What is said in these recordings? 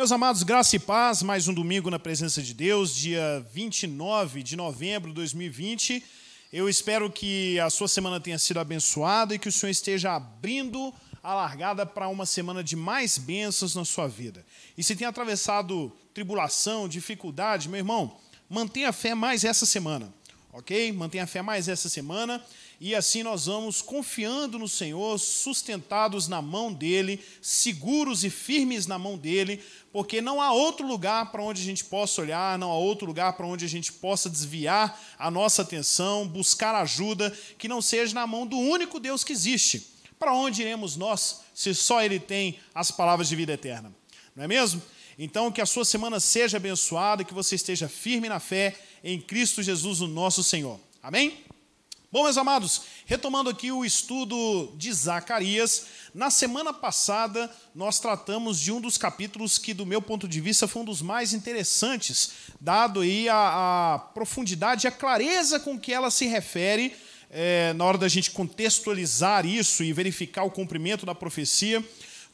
Meus amados, graça e paz, mais um domingo na presença de Deus, dia 29 de novembro de 2020. Eu espero que a sua semana tenha sido abençoada e que o Senhor esteja abrindo a largada para uma semana de mais bênçãos na sua vida. E se tem atravessado tribulação, dificuldade, meu irmão, mantenha a fé mais essa semana ok? Mantenha a fé mais essa semana e assim nós vamos confiando no Senhor, sustentados na mão dele, seguros e firmes na mão dele, porque não há outro lugar para onde a gente possa olhar, não há outro lugar para onde a gente possa desviar a nossa atenção, buscar ajuda que não seja na mão do único Deus que existe. Para onde iremos nós se só ele tem as palavras de vida eterna? Não é mesmo? Então, que a sua semana seja abençoada, que você esteja firme na fé em Cristo Jesus, o nosso Senhor. Amém? Bom, meus amados, retomando aqui o estudo de Zacarias, na semana passada nós tratamos de um dos capítulos que, do meu ponto de vista, foi um dos mais interessantes, dado aí a, a profundidade e a clareza com que ela se refere, é, na hora da gente contextualizar isso e verificar o cumprimento da profecia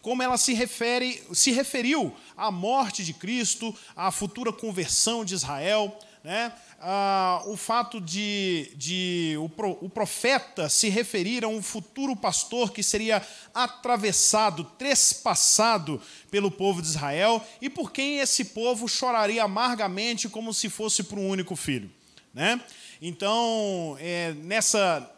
como ela se refere, se referiu à morte de Cristo, à futura conversão de Israel, né? Ah, o fato de, de o, pro, o, profeta se referir a um futuro pastor que seria atravessado, trespassado pelo povo de Israel e por quem esse povo choraria amargamente como se fosse por um único filho. Né? Então, é, nessa,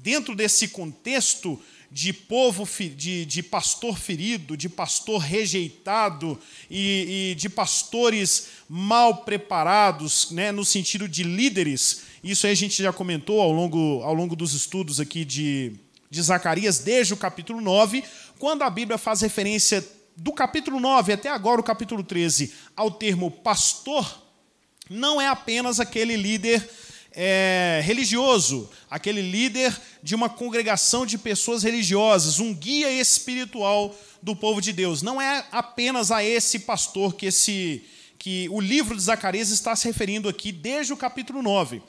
dentro desse contexto de povo, de, de pastor ferido, de pastor rejeitado e, e de pastores mal preparados, né, no sentido de líderes. Isso aí a gente já comentou ao longo, ao longo dos estudos aqui de, de Zacarias, desde o capítulo 9, quando a Bíblia faz referência do capítulo 9 até agora o capítulo 13 ao termo pastor, não é apenas aquele líder é, religioso, aquele líder de uma congregação de pessoas religiosas, um guia espiritual do povo de Deus. Não é apenas a esse pastor que, esse, que o livro de Zacarias está se referindo aqui desde o capítulo 9.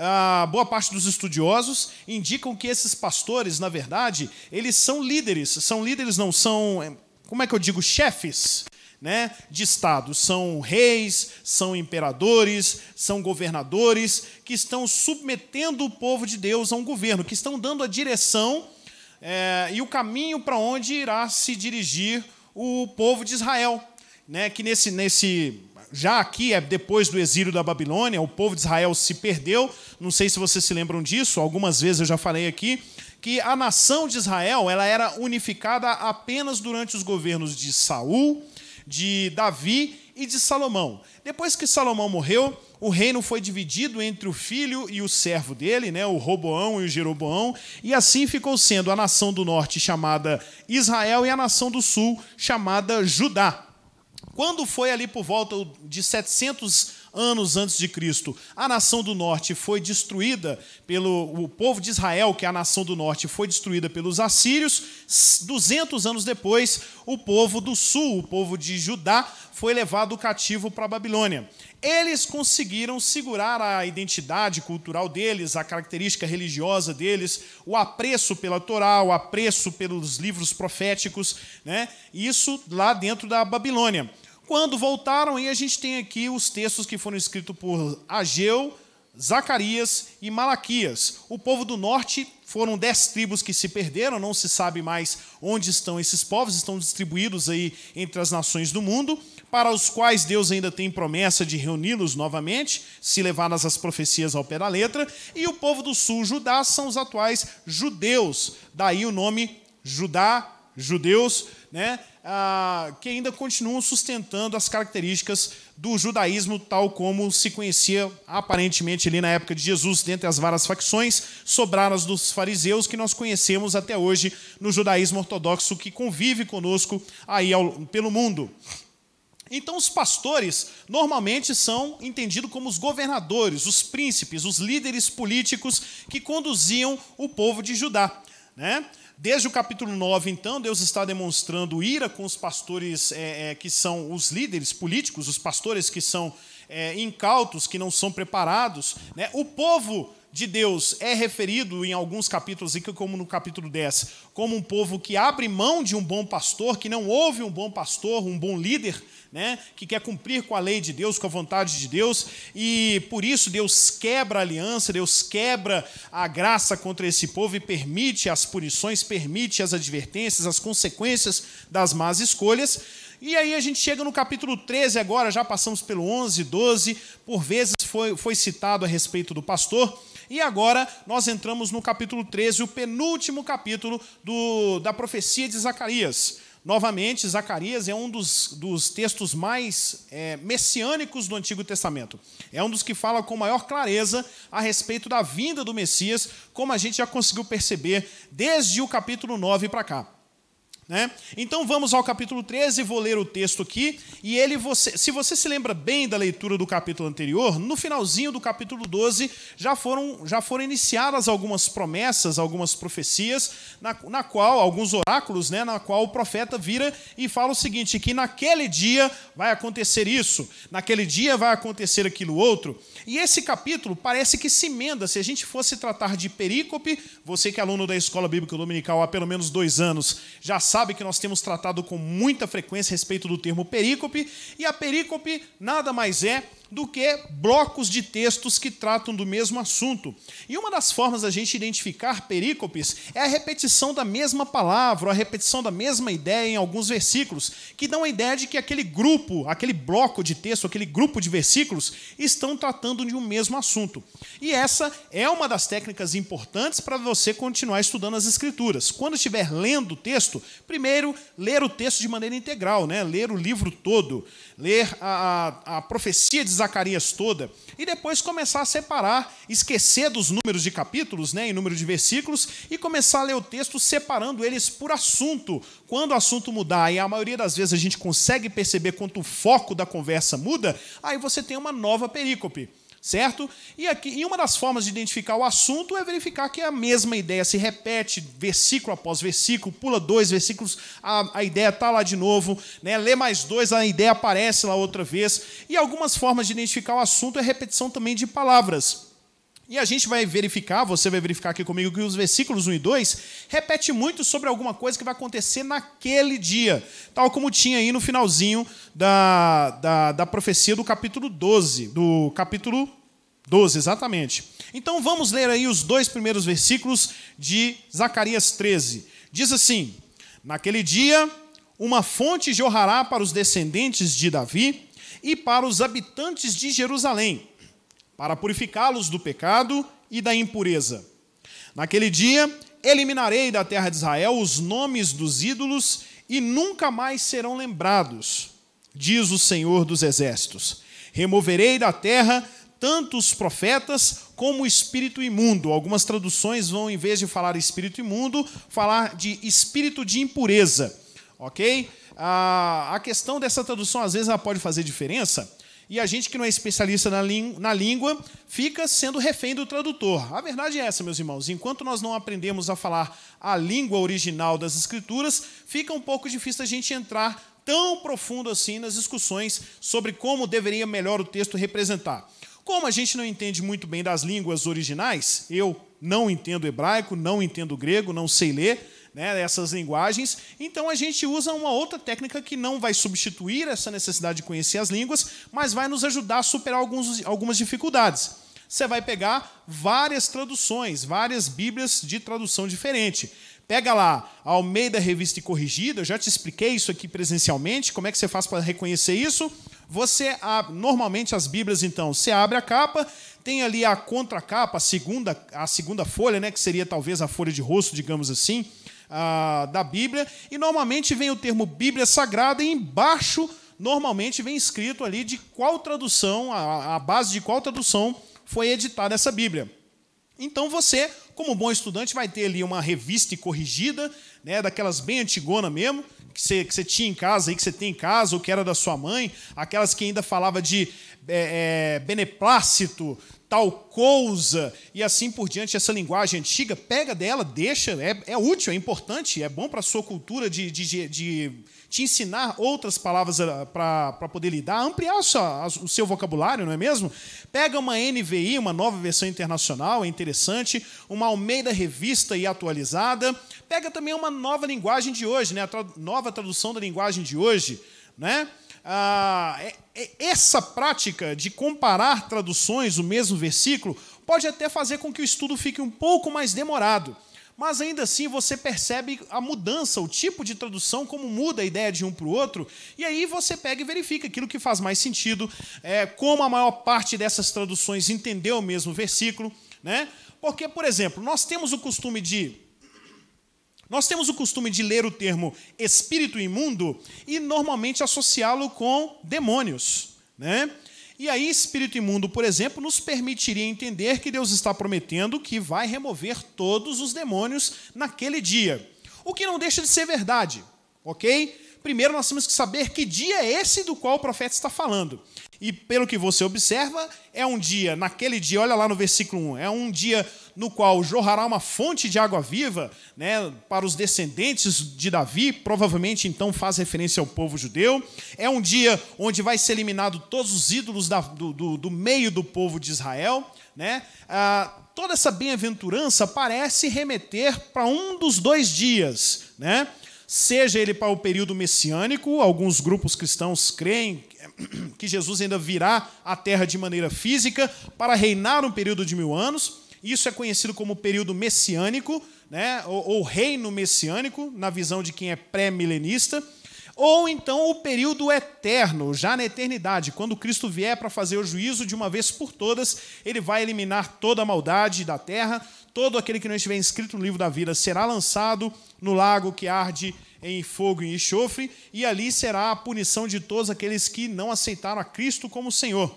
A ah, boa parte dos estudiosos indicam que esses pastores, na verdade, eles são líderes. São líderes, não são, é, como é que eu digo, chefes né, de Estado. São reis, são imperadores, são governadores que estão submetendo o povo de Deus a um governo, que estão dando a direção é, e o caminho para onde irá se dirigir o povo de Israel. Né, que nesse, nesse já aqui é depois do exílio da Babilônia, o povo de Israel se perdeu. Não sei se vocês se lembram disso, algumas vezes eu já falei aqui que a nação de Israel, ela era unificada apenas durante os governos de Saul, de Davi e de Salomão. Depois que Salomão morreu, o reino foi dividido entre o filho e o servo dele, né, o Roboão e o Jeroboão, e assim ficou sendo a nação do norte chamada Israel e a nação do sul chamada Judá. Quando foi ali por volta de 700 anos antes de Cristo, a nação do norte foi destruída pelo o povo de Israel, que é a nação do norte, foi destruída pelos assírios. 200 anos depois, o povo do sul, o povo de Judá, foi levado cativo para a Babilônia. Eles conseguiram segurar a identidade cultural deles, a característica religiosa deles, o apreço pela Torá, o apreço pelos livros proféticos, né? Isso lá dentro da Babilônia. Quando voltaram, e a gente tem aqui os textos que foram escritos por Ageu, Zacarias e Malaquias. O povo do norte foram dez tribos que se perderam, não se sabe mais onde estão esses povos, estão distribuídos aí entre as nações do mundo, para os quais Deus ainda tem promessa de reuni-los novamente, se levadas as profecias ao pé da letra. E o povo do sul, Judá, são os atuais judeus, daí o nome Judá, judeus, né? Ah, que ainda continuam sustentando as características do judaísmo tal como se conhecia aparentemente ali na época de Jesus, dentre as várias facções, sobraram as dos fariseus que nós conhecemos até hoje no judaísmo ortodoxo que convive conosco aí ao, pelo mundo. Então, os pastores normalmente são entendidos como os governadores, os príncipes, os líderes políticos que conduziam o povo de Judá. Né? Desde o capítulo 9, então, Deus está demonstrando ira com os pastores é, é, que são os líderes políticos, os pastores que são é, incautos, que não são preparados. Né? O povo de Deus é referido em alguns capítulos, como no capítulo 10, como um povo que abre mão de um bom pastor, que não ouve um bom pastor, um bom líder, né, que quer cumprir com a lei de Deus, com a vontade de Deus, e por isso Deus quebra a aliança, Deus quebra a graça contra esse povo e permite as punições, permite as advertências, as consequências das más escolhas. E aí a gente chega no capítulo 13 agora, já passamos pelo 11, 12, por vezes foi, foi citado a respeito do pastor, e agora nós entramos no capítulo 13, o penúltimo capítulo do, da profecia de Zacarias. Novamente, Zacarias é um dos, dos textos mais é, messiânicos do Antigo Testamento. É um dos que fala com maior clareza a respeito da vinda do Messias, como a gente já conseguiu perceber desde o capítulo 9 para cá. Né? Então vamos ao capítulo 13, vou ler o texto aqui, e ele você, se você se lembra bem da leitura do capítulo anterior, no finalzinho do capítulo 12 já foram, já foram iniciadas algumas promessas, algumas profecias, na, na qual, alguns oráculos, né, na qual o profeta vira e fala o seguinte: que naquele dia vai acontecer isso, naquele dia vai acontecer aquilo outro. E esse capítulo parece que se emenda. Se a gente fosse tratar de perícope, você que é aluno da escola bíblica dominical há pelo menos dois anos, já sabe sabe que nós temos tratado com muita frequência a respeito do termo perícope, e a perícope nada mais é do que blocos de textos que tratam do mesmo assunto. E uma das formas da gente identificar perícopes é a repetição da mesma palavra, a repetição da mesma ideia em alguns versículos, que dão a ideia de que aquele grupo, aquele bloco de texto, aquele grupo de versículos estão tratando de um mesmo assunto. E essa é uma das técnicas importantes para você continuar estudando as escrituras. Quando estiver lendo o texto, primeiro ler o texto de maneira integral, né? Ler o livro todo, ler a, a, profecia de Zacarias toda e depois começar a separar, esquecer dos números de capítulos, né, e número de versículos e começar a ler o texto separando eles por assunto. Quando o assunto mudar, e a maioria das vezes a gente consegue perceber quanto o foco da conversa muda, aí você tem uma nova perícope certo? E aqui, e uma das formas de identificar o assunto é verificar que é a mesma ideia se repete versículo após versículo, pula dois versículos, a, a ideia está lá de novo, né? lê mais dois, a ideia aparece lá outra vez. E algumas formas de identificar o assunto é repetição também de palavras. E a gente vai verificar, você vai verificar aqui comigo, que os versículos 1 e 2 repete muito sobre alguma coisa que vai acontecer naquele dia, tal como tinha aí no finalzinho da, da, da profecia do capítulo 12, do capítulo 12, exatamente. Então vamos ler aí os dois primeiros versículos de Zacarias 13. Diz assim: Naquele dia, uma fonte jorrará para os descendentes de Davi e para os habitantes de Jerusalém para purificá-los do pecado e da impureza. Naquele dia, eliminarei da terra de Israel os nomes dos ídolos e nunca mais serão lembrados, diz o Senhor dos Exércitos. Removerei da terra tanto os profetas como o espírito imundo. Algumas traduções vão, em vez de falar espírito imundo, falar de espírito de impureza. Ok? Ah, a questão dessa tradução, às vezes, ela pode fazer diferença e a gente que não é especialista na, na língua fica sendo refém do tradutor. A verdade é essa, meus irmãos. Enquanto nós não aprendemos a falar a língua original das Escrituras, fica um pouco difícil a gente entrar tão profundo assim nas discussões sobre como deveria melhor o texto representar. Como a gente não entende muito bem das línguas originais, eu não entendo hebraico, não entendo grego, não sei ler né, essas linguagens. Então a gente usa uma outra técnica que não vai substituir essa necessidade de conhecer as línguas, mas vai nos ajudar a superar alguns, algumas dificuldades você vai pegar várias traduções, várias Bíblias de tradução diferente. Pega lá meio Almeida Revista e Corrigida, eu já te expliquei isso aqui presencialmente, como é que você faz para reconhecer isso? Você abre, normalmente as Bíblias então, você abre a capa, tem ali a contracapa, a segunda, a segunda folha, né, que seria talvez a folha de rosto, digamos assim, da Bíblia, e normalmente vem o termo Bíblia Sagrada e embaixo normalmente vem escrito ali de qual tradução, a, a base de qual tradução foi editada essa Bíblia. Então você, como bom estudante, vai ter ali uma revista corrigida, né, daquelas bem antigona mesmo, que você, que você tinha em casa, aí, que você tem em casa, ou que era da sua mãe, aquelas que ainda falava de é, é, beneplácito, tal coisa e assim por diante, essa linguagem antiga, pega dela, deixa, é, é útil, é importante, é bom para a sua cultura de, de, de, te ensinar outras palavras eh, para poder lidar, ampliar sua, o seu vocabulário, não é mesmo? Pega uma NVI, uma nova versão internacional, é interessante, uma Almeida Revista e atualizada, pega também uma nova linguagem de hoje, né? a tra nova tradução da linguagem de hoje, né? ah, é, é, essa prática de comparar traduções, o mesmo versículo, pode até fazer com que o estudo fique um pouco mais demorado. Mas ainda assim você percebe a mudança, o tipo de tradução, como muda a ideia de um para o outro, e aí você pega e verifica aquilo que faz mais sentido, é, como a maior parte dessas traduções entendeu o mesmo versículo. Né? Porque, por exemplo, nós temos o costume de nós temos o costume de ler o termo espírito imundo e normalmente associá-lo com demônios, né? E aí, espírito imundo, por exemplo, nos permitiria entender que Deus está prometendo que vai remover todos os demônios naquele dia. O que não deixa de ser verdade, ok? Primeiro, nós temos que saber que dia é esse do qual o profeta está falando. E pelo que você observa, é um dia, naquele dia, olha lá no versículo 1, é um dia no qual jorrará uma fonte de água viva né, para os descendentes de Davi, provavelmente então faz referência ao povo judeu. É um dia onde vai ser eliminado todos os ídolos da, do, do, do, meio do povo de Israel. Né? Ah, toda essa bem-aventurança parece remeter para um dos dois dias, né? seja ele para o período messiânico, alguns grupos cristãos creem que Jesus ainda virá à Terra de maneira física para reinar um período de mil anos. Isso é conhecido como período messiânico, né, ou, ou reino messiânico, na visão de quem é pré-milenista ou então o período eterno, já na eternidade, quando Cristo vier para fazer o juízo de uma vez por todas, ele vai eliminar toda a maldade da terra, todo aquele que não estiver inscrito no livro da vida será lançado no lago que arde em fogo e enxofre, e ali será a punição de todos aqueles que não aceitaram a Cristo como Senhor.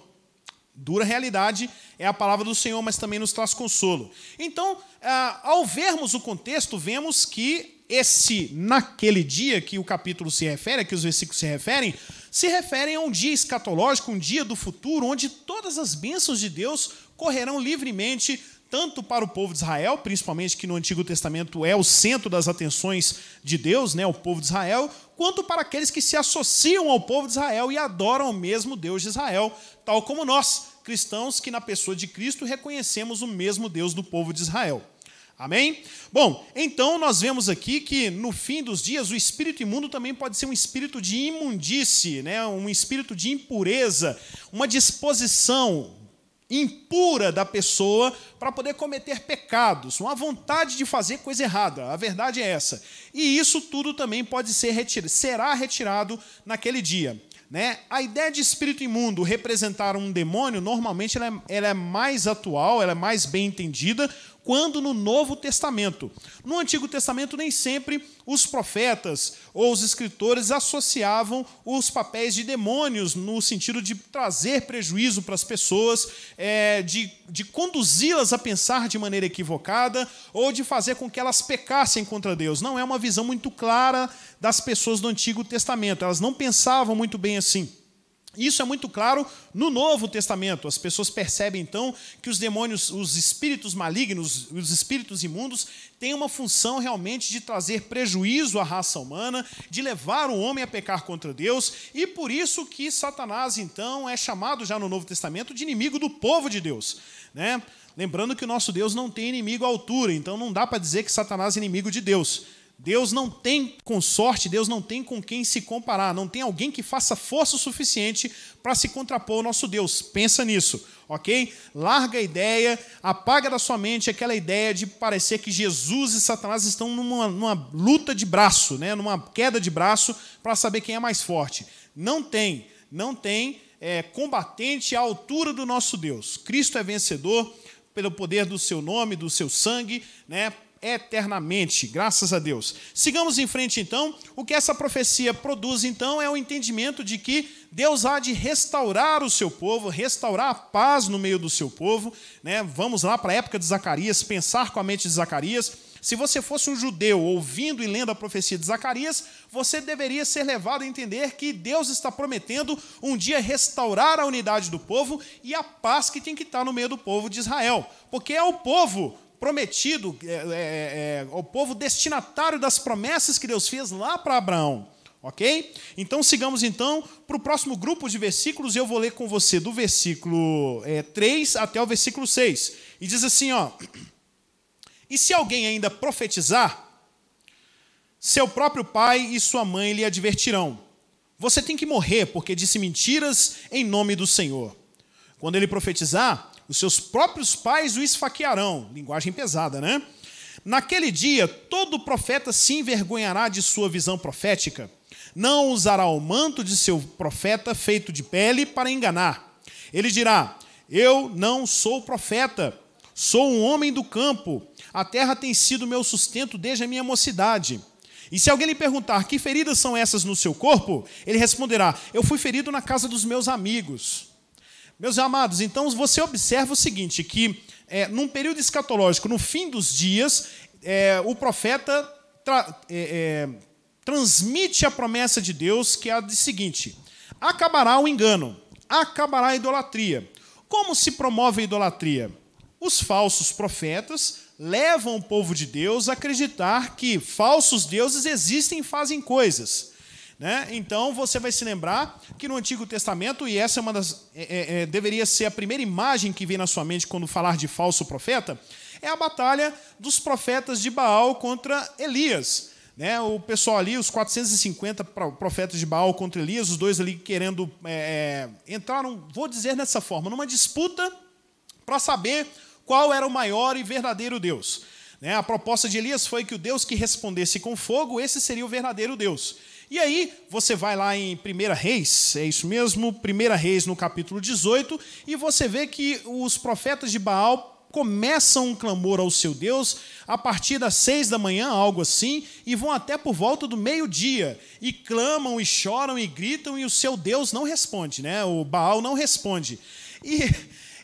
Dura realidade é a palavra do Senhor, mas também nos traz consolo. Então, ah, ao vermos o contexto, vemos que esse naquele dia que o capítulo se refere, a que os versículos se referem, se referem a um dia escatológico, um dia do futuro, onde todas as bênçãos de Deus correrão livremente tanto para o povo de Israel, principalmente que no Antigo Testamento é o centro das atenções de Deus, né, o povo de Israel, quanto para aqueles que se associam ao povo de Israel e adoram o mesmo Deus de Israel, tal como nós, cristãos que na pessoa de Cristo reconhecemos o mesmo Deus do povo de Israel. Amém? Bom, então nós vemos aqui que no fim dos dias o espírito imundo também pode ser um espírito de imundície, né? um espírito de impureza, uma disposição impura da pessoa para poder cometer pecados, uma vontade de fazer coisa errada. A verdade é essa. E isso tudo também pode ser retirado, será retirado naquele dia. Né? A ideia de espírito imundo representar um demônio, normalmente ela é, ela é, mais atual, ela é mais bem entendida quando no Novo Testamento. No Antigo Testamento, nem sempre os profetas ou os escritores associavam os papéis de demônios no sentido de trazer prejuízo para as pessoas, é, de, de conduzi-las a pensar de maneira equivocada ou de fazer com que elas pecassem contra Deus. Não é uma visão muito clara das pessoas do Antigo Testamento, elas não pensavam muito bem assim. Isso é muito claro no Novo Testamento. As pessoas percebem então que os demônios, os espíritos malignos, os espíritos imundos, têm uma função realmente de trazer prejuízo à raça humana, de levar o homem a pecar contra Deus, e por isso que Satanás então é chamado já no Novo Testamento de inimigo do povo de Deus, né? Lembrando que o nosso Deus não tem inimigo à altura, então não dá para dizer que Satanás é inimigo de Deus. Deus não tem consorte, Deus não tem com quem se comparar, não tem alguém que faça força o suficiente para se contrapor ao nosso Deus. Pensa nisso, ok? Larga a ideia, apaga da sua mente aquela ideia de parecer que Jesus e Satanás estão numa, numa luta de braço, né? numa queda de braço, para saber quem é mais forte. Não tem, não tem é, combatente à altura do nosso Deus. Cristo é vencedor pelo poder do seu nome, do seu sangue, né? eternamente, graças a Deus. Sigamos em frente então. O que essa profecia produz então é o entendimento de que Deus há de restaurar o seu povo, restaurar a paz no meio do seu povo, né? Vamos lá para a época de Zacarias, pensar com a mente de Zacarias. Se você fosse um judeu ouvindo e lendo a profecia de Zacarias, você deveria ser levado a entender que Deus está prometendo um dia restaurar a unidade do povo e a paz que tem que estar no meio do povo de Israel, porque é o povo prometido, é, é, é, o povo destinatário das promessas que Deus fez lá para Abraão. Ok? Então sigamos então para o próximo grupo de versículos, e eu vou ler com você do versículo é, 3 até o versículo 6. E diz assim: ó. E se alguém ainda profetizar, seu próprio pai e sua mãe lhe advertirão: Você tem que morrer, porque disse mentiras em nome do Senhor. Quando ele profetizar, os seus próprios pais o esfaquearão. Linguagem pesada, né? Naquele dia, todo profeta se envergonhará de sua visão profética. Não usará o manto de seu profeta feito de pele para enganar. Ele dirá: Eu não sou profeta, sou um homem do campo. A terra tem sido meu sustento desde a minha mocidade. E se alguém lhe perguntar que feridas são essas no seu corpo, ele responderá: Eu fui ferido na casa dos meus amigos. Meus amados, então você observa o seguinte: que é, num período escatológico, no fim dos dias, é, o profeta tra é, é, transmite a promessa de Deus, que é a de seguinte: acabará o engano, acabará a idolatria. Como se promove a idolatria? Os falsos profetas levam o povo de Deus a acreditar que falsos deuses existem e fazem coisas. Né? Então você vai se lembrar que no Antigo Testamento, e essa é uma das. É, é, é, deveria ser a primeira imagem que vem na sua mente quando falar de falso profeta, é a batalha dos profetas de Baal contra Elias. Né? O pessoal ali, os 450 profetas de Baal contra Elias, os dois ali querendo é, é entraram, vou dizer nessa forma, numa disputa para saber qual era o maior e verdadeiro Deus. Né? A proposta de Elias foi que o Deus que respondesse com fogo, esse seria o verdadeiro Deus. E aí, você vai lá em 1 Reis, é isso mesmo, 1 Reis no capítulo 18, e você vê que os profetas de Baal começam um clamor ao seu Deus a partir das seis da manhã, algo assim, e vão até por volta do meio-dia, e clamam, e choram, e gritam, e o seu Deus não responde, né? O Baal não responde. E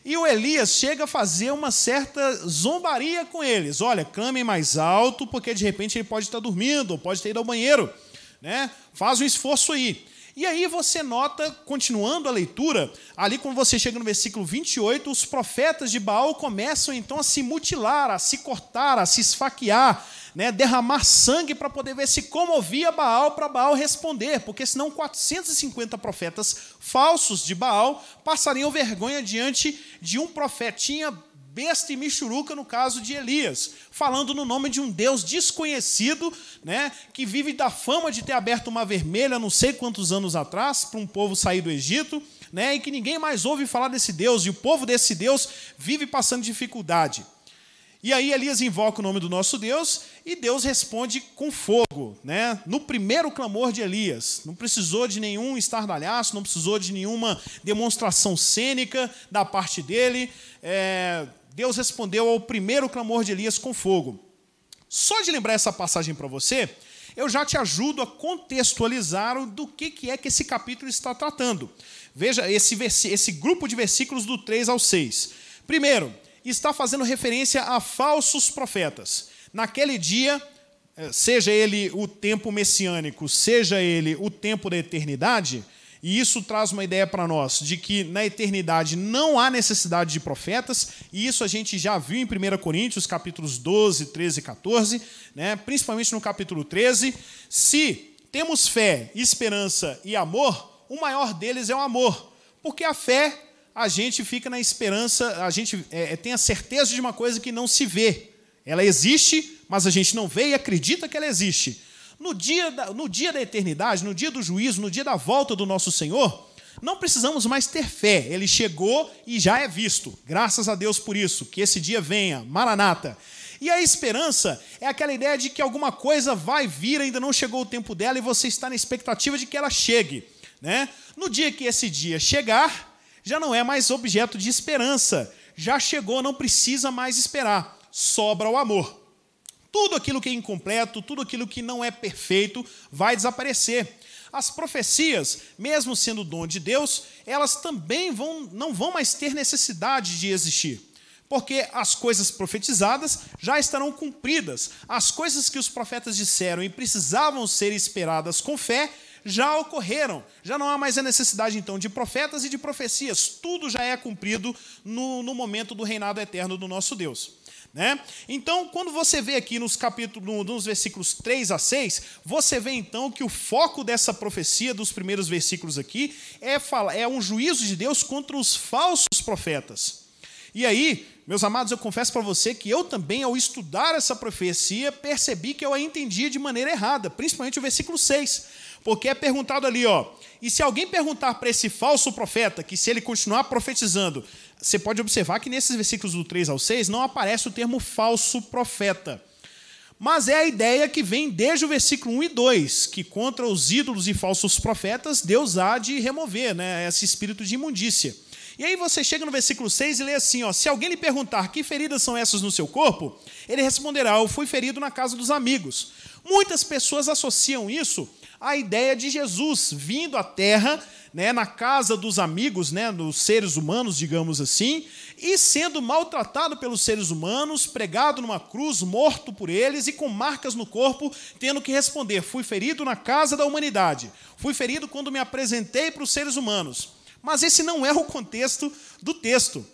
e o Elias chega a fazer uma certa zombaria com eles. Olha, clamem mais alto, porque de repente ele pode estar dormindo, ou pode ter ido ao banheiro. Né? Faz um esforço aí. E aí você nota, continuando a leitura, ali quando você chega no versículo 28, os profetas de Baal começam então a se mutilar, a se cortar, a se esfaquear, né, derramar sangue para poder ver se comovia Baal para Baal responder, porque senão 450 profetas falsos de Baal passariam vergonha diante de um profetinha besta e michuruca no caso de Elias, falando no nome de um Deus desconhecido, né, que vive da fama de ter aberto uma vermelha não sei quantos anos atrás para um povo sair do Egito, né, e que ninguém mais ouve falar desse Deus e o povo desse Deus vive passando dificuldade. E aí Elias invoca o nome do nosso Deus e Deus responde com fogo, né? No primeiro clamor de Elias, não precisou de nenhum estardalhaço, não precisou de nenhuma demonstração cênica da parte dele. É, Deus respondeu ao primeiro clamor de Elias com fogo. Só de lembrar essa passagem para você, eu já te ajudo a contextualizar o do que, que é que esse capítulo está tratando. Veja esse, esse grupo de versículos do 3 ao 6. Primeiro, está fazendo referência a falsos profetas. Naquele dia, eh, seja ele o tempo messiânico, seja ele o tempo da eternidade, e isso traz uma ideia para nós de que na eternidade não há necessidade de profetas, e isso a gente já viu em 1 Coríntios, capítulos 12, 13 e 14, né? principalmente no capítulo 13. Se temos fé, esperança e amor, o maior deles é o amor, porque a fé a gente fica na esperança, a gente é, é, tem a certeza de uma coisa que não se vê. Ela existe, mas a gente não vê e acredita que ela existe. No dia, da, no dia da eternidade, no dia do juízo, no dia da volta do nosso Senhor, não precisamos mais ter fé. Ele chegou e já é visto. Graças a Deus por isso. Que esse dia venha. Maranata. E a esperança é aquela ideia de que alguma coisa vai vir, ainda não chegou o tempo dela e você está na expectativa de que ela chegue. Né? No dia que esse dia chegar, já não é mais objeto de esperança, já chegou, não precisa mais esperar, sobra o amor. Tudo aquilo que é incompleto, tudo aquilo que não é perfeito, vai desaparecer. As profecias, mesmo sendo dom de Deus, elas também vão, não vão mais ter necessidade de existir porque as coisas profetizadas já estarão cumpridas. As coisas que os profetas disseram e precisavam ser esperadas com fé já ocorreram. Já não há mais a necessidade, então, de profetas e de profecias. Tudo já é cumprido no, no momento do reinado eterno do nosso Deus. Né? Então, quando você vê aqui nos capítulos, nos versículos 3 a 6, você vê então que o foco dessa profecia dos primeiros versículos aqui é, fala, é um juízo de Deus contra os falsos profetas. E aí, meus amados, eu confesso para você que eu também, ao estudar essa profecia, percebi que eu a entendia de maneira errada, principalmente o versículo 6. Porque é perguntado ali, ó. E se alguém perguntar para esse falso profeta, que se ele continuar profetizando, você pode observar que nesses versículos do 3 ao 6 não aparece o termo falso profeta. Mas é a ideia que vem desde o versículo 1 e 2, que contra os ídolos e falsos profetas, Deus há de remover né, esse espírito de imundícia. E aí você chega no versículo 6 e lê assim: ó, se alguém lhe perguntar que feridas são essas no seu corpo, ele responderá: Eu fui ferido na casa dos amigos. Muitas pessoas associam isso a ideia de Jesus vindo à Terra, né, na casa dos amigos, né, dos seres humanos, digamos assim, e sendo maltratado pelos seres humanos, pregado numa cruz, morto por eles e com marcas no corpo, tendo que responder: fui ferido na casa da humanidade, fui ferido quando me apresentei para os seres humanos. Mas esse não é o contexto do texto.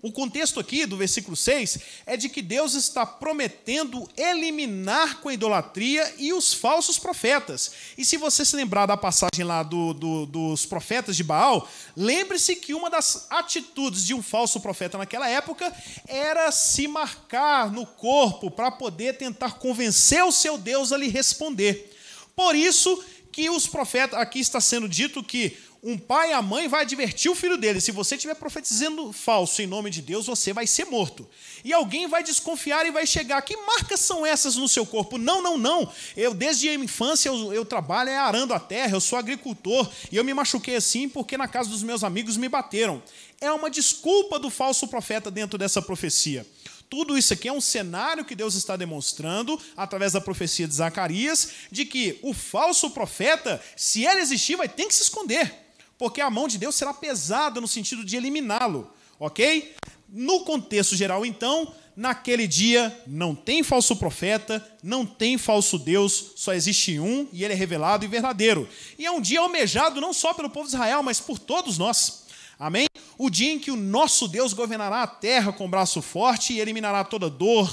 O contexto aqui do versículo 6 é de que Deus está prometendo eliminar com a idolatria e os falsos profetas. E se você se lembrar da passagem lá do, do, dos profetas de Baal, lembre-se que uma das atitudes de um falso profeta naquela época era se marcar no corpo para poder tentar convencer o seu Deus a lhe responder. Por isso que os profetas, aqui está sendo dito que um pai e a mãe vai advertir o filho dele: se você estiver profetizando falso em nome de Deus, você vai ser morto. E alguém vai desconfiar e vai chegar: que marcas são essas no seu corpo? Não, não, não. Eu, desde a infância, eu, eu trabalho é arando a terra, eu sou agricultor e eu me machuquei assim porque na casa dos meus amigos me bateram. É uma desculpa do falso profeta dentro dessa profecia. Tudo isso aqui é um cenário que Deus está demonstrando, através da profecia de Zacarias, de que o falso profeta, se ele existir, vai ter que se esconder porque a mão de Deus será pesada no sentido de eliminá-lo, ok? No contexto geral, então, naquele dia não tem falso profeta, não tem falso Deus, só existe um e ele é revelado e verdadeiro. E é um dia almejado não só pelo povo de Israel, mas por todos nós. Amém? O dia em que o nosso Deus governará a terra com braço forte e eliminará toda dor,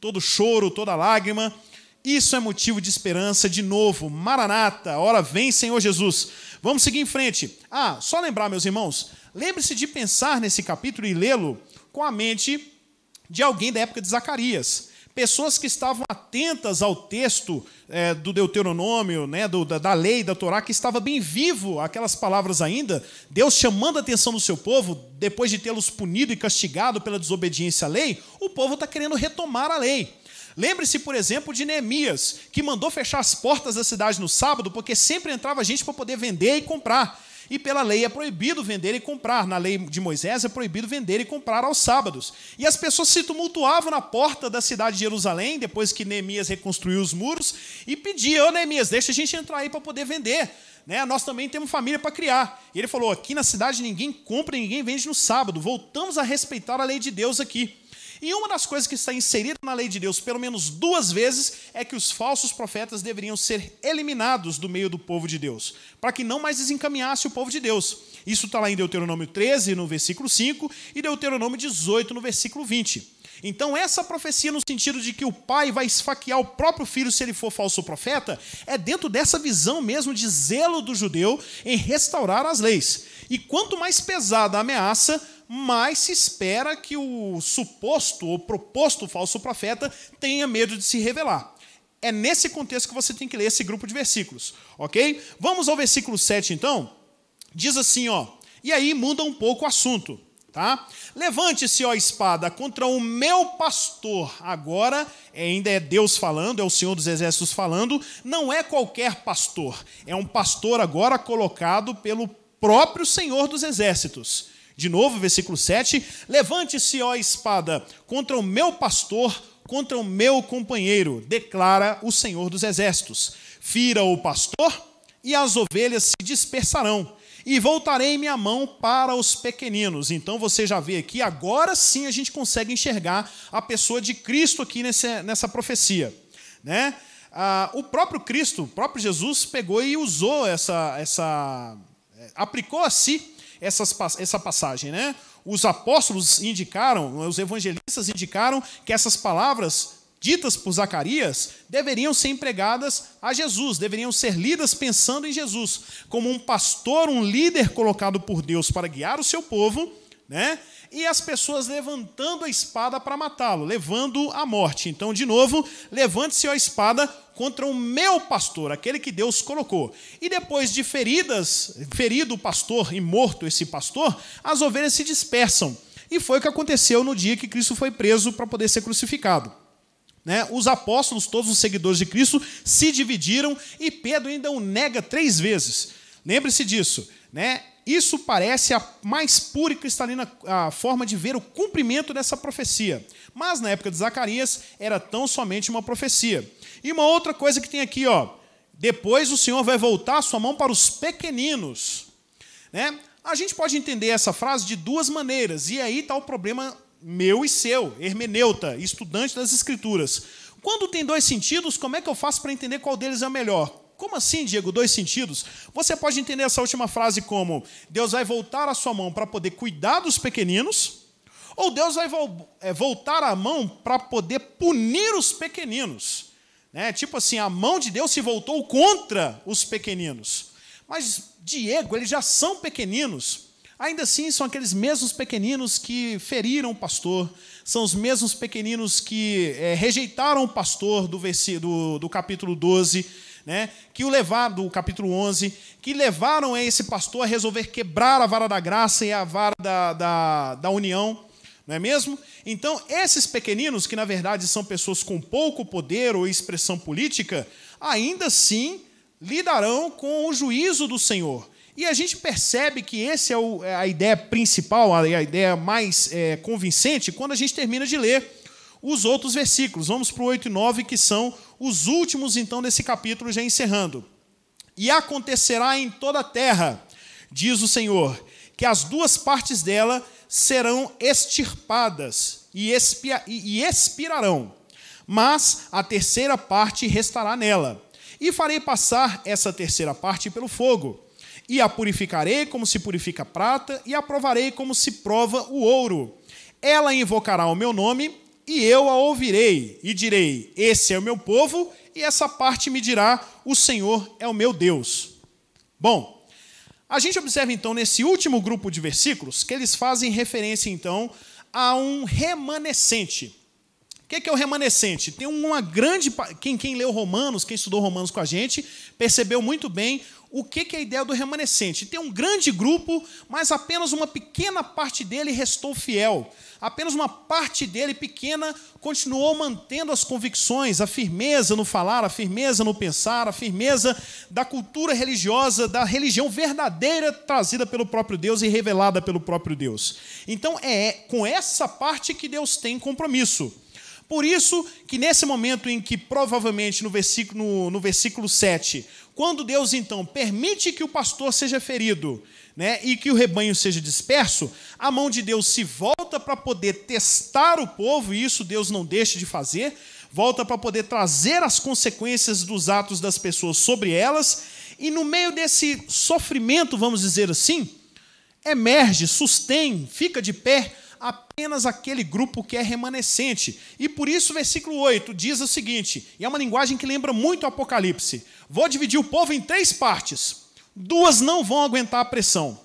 todo choro, toda lágrima isso é motivo de esperança, de novo. Maranata, hora vem, Senhor Jesus. Vamos seguir em frente. Ah, só lembrar, meus irmãos, lembre-se de pensar nesse capítulo e lê-lo com a mente de alguém da época de Zacarias. Pessoas que estavam atentas ao texto é, do Deuteronômio, né, do, da, da, lei, da Torá, que estava bem vivo aquelas palavras ainda, Deus chamando a atenção do seu povo, depois de tê-los punido e castigado pela desobediência à lei, o povo está querendo retomar a lei. Lembre-se, por exemplo, de Neemias, que mandou fechar as portas da cidade no sábado, porque sempre entrava gente para poder vender e comprar. E pela lei é proibido vender e comprar. Na lei de Moisés é proibido vender e comprar aos sábados. E as pessoas se tumultuavam na porta da cidade de Jerusalém, depois que Neemias reconstruiu os muros, e pediam: Ô Neemias, deixa a gente entrar aí para poder vender. Né? Nós também temos família para criar. E ele falou: aqui na cidade ninguém compra e ninguém vende no sábado. Voltamos a respeitar a lei de Deus aqui. E uma das coisas que está inserida na lei de Deus, pelo menos duas vezes, é que os falsos profetas deveriam ser eliminados do meio do povo de Deus, para que não mais desencaminhasse o povo de Deus. Isso está lá em Deuteronômio 13, no versículo 5, e Deuteronômio 18, no versículo 20. Então, essa profecia, no sentido de que o pai vai esfaquear o próprio filho se ele for falso profeta, é dentro dessa visão mesmo de zelo do judeu em restaurar as leis. E quanto mais pesada a ameaça, mais se espera que o suposto ou proposto falso profeta tenha medo de se revelar. É nesse contexto que você tem que ler esse grupo de versículos, ok? Vamos ao versículo 7 então. Diz assim, ó. E aí muda um pouco o assunto, tá? Levante-se, ó espada, contra o meu pastor. Agora ainda é Deus falando, é o Senhor dos Exércitos falando, não é qualquer pastor, é um pastor agora colocado pelo próprio Senhor dos Exércitos. De novo, versículo 7: Levante-se, ó espada, contra o meu pastor, contra o meu companheiro, declara o Senhor dos Exércitos. Fira o pastor, e as ovelhas se dispersarão, e voltarei minha mão para os pequeninos. Então você já vê aqui, agora sim a gente consegue enxergar a pessoa de Cristo aqui nessa, nessa profecia. Né? Ah, o próprio Cristo, o próprio Jesus, pegou e usou essa. essa eh, aplicou a si essas, essa passagem, né? Os apóstolos indicaram, os evangelistas indicaram que essas palavras ditas por Zacarias deveriam ser empregadas a Jesus, deveriam ser lidas pensando em Jesus, como um pastor, um líder colocado por Deus para guiar o seu povo, né? e as pessoas levantando a espada para matá-lo, levando à morte. Então, de novo, levante-se a espada contra o meu pastor, aquele que Deus colocou. E depois de feridas, ferido o pastor e morto esse pastor, as ovelhas se dispersam. E foi o que aconteceu no dia que Cristo foi preso para poder ser crucificado. Né? Os apóstolos, todos os seguidores de Cristo, se dividiram e Pedro ainda o nega três vezes. Lembre-se disso. Né? Isso parece a mais pura e cristalina a forma de ver o cumprimento dessa profecia. Mas na época de Zacarias era tão somente uma profecia. E uma outra coisa que tem aqui, ó, depois o Senhor vai voltar a sua mão para os pequeninos, né? A gente pode entender essa frase de duas maneiras, e aí está o problema meu e seu, hermeneuta, estudante das Escrituras. Quando tem dois sentidos, como é que eu faço para entender qual deles é o melhor? Como assim, Diego? Dois sentidos? Você pode entender essa última frase como: Deus vai voltar a sua mão para poder cuidar dos pequeninos, ou Deus vai vo é, eh, voltar a mão para poder punir os pequeninos. Né? Tipo assim, a mão de Deus se voltou contra os pequeninos. Mas, Diego, eles já são pequeninos. Ainda assim, são aqueles mesmos pequeninos que feriram o pastor, são os mesmos pequeninos que é, rejeitaram o pastor do, do, do capítulo 12 né, que o levaram, do capítulo 11, que levaram esse pastor a resolver quebrar a vara da graça e a vara da, da, da união não é mesmo? Então, esses pequeninos, que na verdade são pessoas com pouco poder ou expressão política, ainda assim lidarão com o juízo do Senhor. E a gente percebe que essa é, é a ideia principal, a ideia mais é, convincente, quando a gente termina de ler os outros versículos. Vamos para o 8 e 9, que são os últimos, então, desse capítulo, já encerrando. E acontecerá em toda a terra, diz o Senhor, que as duas partes dela serão extirpadas e, expia, e, expirarão, mas a terceira parte restará nela. E farei passar essa terceira parte pelo fogo, e a purificarei como se purifica prata, e a provarei como se prova o ouro. Ela invocará o meu nome, e eu a ouvirei e direi: Esse é o meu povo, e essa parte me dirá: O Senhor é o meu Deus. Bom, a gente observa então nesse último grupo de versículos que eles fazem referência então a um remanescente. O que é, é o remanescente? Tem uma grande. Quem, quem leu Romanos, quem estudou Romanos com a gente, percebeu muito bem o que é a ideia do remanescente. Tem um grande grupo, mas apenas uma pequena parte dele restou fiel. Apenas uma parte dele pequena continuou mantendo as convicções, a firmeza no falar, a firmeza no pensar, a firmeza da cultura religiosa, da religião verdadeira trazida pelo próprio Deus e revelada pelo próprio Deus. Então é com essa parte que Deus tem compromisso. Por isso que nesse momento em que provavelmente no versículo, no, no versículo 7, quando Deus então permite que o pastor seja ferido né, e que o rebanho seja disperso, a mão de Deus se volta para poder testar o povo, e isso Deus não deixa de fazer, volta para poder trazer as consequências dos atos das pessoas sobre elas, e no meio desse sofrimento, vamos dizer assim, emerge, sustém, fica de pé apenas aquele grupo que é remanescente. E por isso, o versículo 8 diz o seguinte: e é uma linguagem que lembra muito o Apocalipse: Vou dividir o povo em três partes. Duas não vão aguentar a pressão.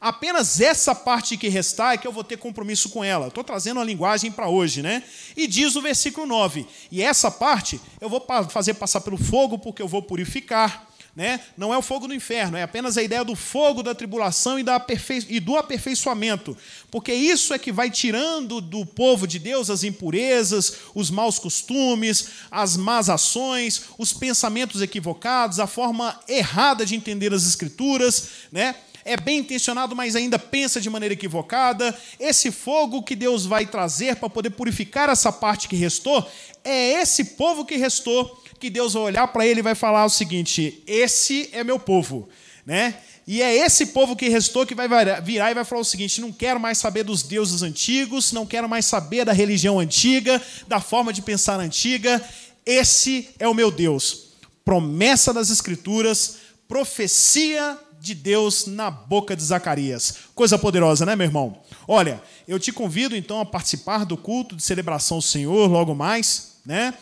Apenas essa parte que restar é que eu vou ter compromisso com ela. Estou trazendo a linguagem para hoje, né? E diz o versículo 9: E essa parte eu vou fazer passar pelo fogo, porque eu vou purificar né? Não é o fogo do inferno, é apenas a ideia do fogo da tribulação e, da aperfei e do aperfeiçoamento, porque isso é que vai tirando do povo de Deus as impurezas, os maus costumes, as más ações, os pensamentos equivocados, a forma errada de entender as escrituras, né? é bem intencionado, mas ainda pensa de maneira equivocada. Esse fogo que Deus vai trazer para poder purificar essa parte que restou, é esse povo que restou que Deus vai olhar para ele e vai falar o seguinte: esse é meu povo, né? E é esse povo que restou que vai virar e vai falar o seguinte: não quero mais saber dos deuses antigos, não quero mais saber da religião antiga, da forma de pensar antiga. Esse é o meu Deus. Promessa das Escrituras, profecia de Deus na boca de Zacarias. Coisa poderosa, né, meu irmão? Olha, eu te convido então a participar do culto de celebração do Senhor logo mais, né?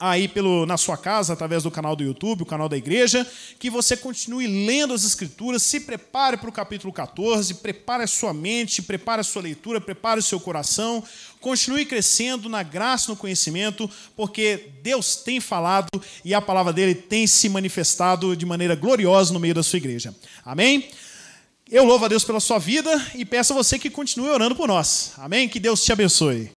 aí pelo, na sua casa, através do canal do YouTube, o canal da igreja, que você continue lendo as escrituras, se prepare para o capítulo 14, prepare a sua mente, prepare a sua leitura, prepare o seu coração, continue crescendo na graça, no conhecimento, porque Deus tem falado e a palavra dele tem se manifestado de maneira gloriosa no meio da sua igreja. Amém? Eu louvo a Deus pela sua vida e peço a você que continue orando por nós. Amém? Que Deus te abençoe.